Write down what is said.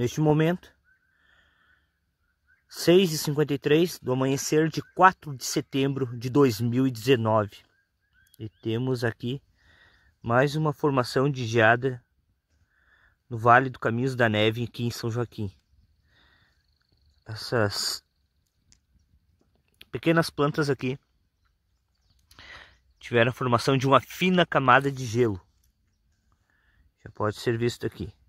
Neste momento, 6h53 do amanhecer de 4 de setembro de 2019. E temos aqui mais uma formação de geada no Vale do Caminhos da Neve aqui em São Joaquim. Essas pequenas plantas aqui tiveram a formação de uma fina camada de gelo. Já pode ser visto aqui.